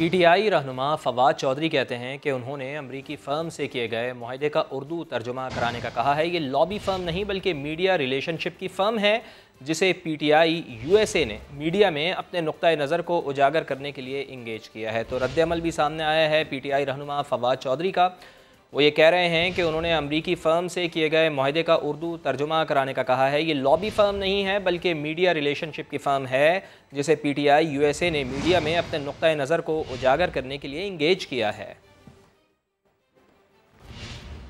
P T आई रहनुमा फवाद चौधरी कहते हैं कि उन्होंने अमरीकी फ़र्म से किए गए माहे का उर्दू तर्जुमा कराने का कहा है ये लॉबी फ़र्म नहीं बल्कि मीडिया रिलेशनशिप की फ़र्म है जिसे P T I U S A ने मीडिया में अपने नुक़ नज़र को उजागर करने के लिए इंगेज किया है तो रद्दमल भी सामने आया है पी टी आई रहनुमा फवाद चौधरी का वो ये कह रहे हैं कि उन्होंने अमरीकी फ़र्म से किए गए माहदे का उर्दू तर्जुमा कराने का कहा है ये लॉबी फ़र्म नहीं है बल्कि मीडिया रिलेशनशिप की फ़र्म है जिसे P T I U S A ने मीडिया में अपने नुक़ नज़र को उजागर करने के लिए इंगेज किया है